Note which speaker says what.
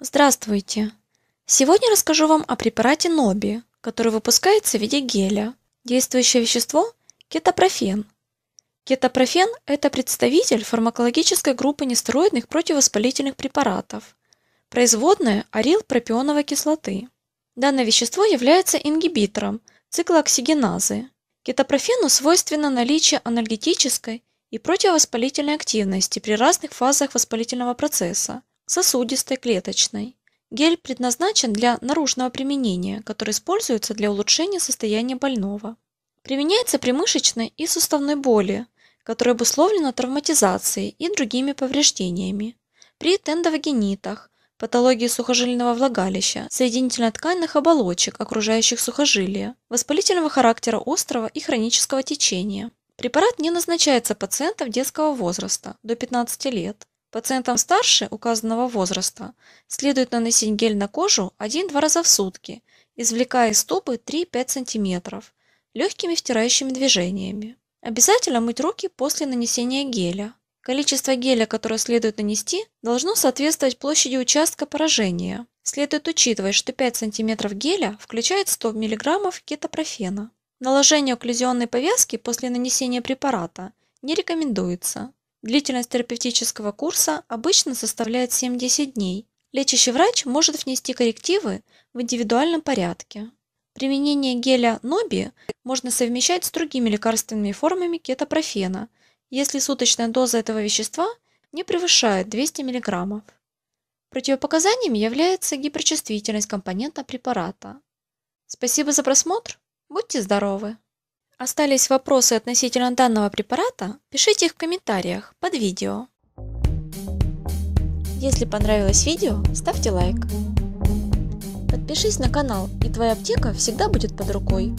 Speaker 1: Здравствуйте! Сегодня расскажу вам о препарате Ноби, который выпускается в виде геля. Действующее вещество – кетопрофен. Кетопрофен – это представитель фармакологической группы нестероидных противовоспалительных препаратов, производная арилпропионовой кислоты. Данное вещество является ингибитором – циклооксигеназы. Кетопрофену свойственно наличие анальгетической и противовоспалительной активности при разных фазах воспалительного процесса, сосудистой, клеточной. Гель предназначен для наружного применения, который используется для улучшения состояния больного. Применяется при мышечной и суставной боли, которая обусловлена травматизацией и другими повреждениями, при тендовогенитах, патологии сухожильного влагалища, соединительной тканных оболочек, окружающих сухожилия, воспалительного характера острого и хронического течения. Препарат не назначается пациентам детского возраста до 15 лет. Пациентам старше указанного возраста следует наносить гель на кожу 1-2 раза в сутки, извлекая из тубы 3-5 см легкими втирающими движениями. Обязательно мыть руки после нанесения геля. Количество геля, которое следует нанести, должно соответствовать площади участка поражения. Следует учитывать, что 5 см геля включает 100 мг кетопрофена. Наложение окклюзионной повязки после нанесения препарата не рекомендуется. Длительность терапевтического курса обычно составляет 7-10 дней. Лечащий врач может внести коррективы в индивидуальном порядке. Применение геля Ноби можно совмещать с другими лекарственными формами кетопрофена – если суточная доза этого вещества не превышает 200 мг. Противопоказанием является гиперчувствительность компонента препарата. Спасибо за просмотр. Будьте здоровы! Остались вопросы относительно данного препарата? Пишите их в комментариях под видео. Если понравилось видео, ставьте лайк. Подпишись на канал, и твоя аптека всегда будет под рукой.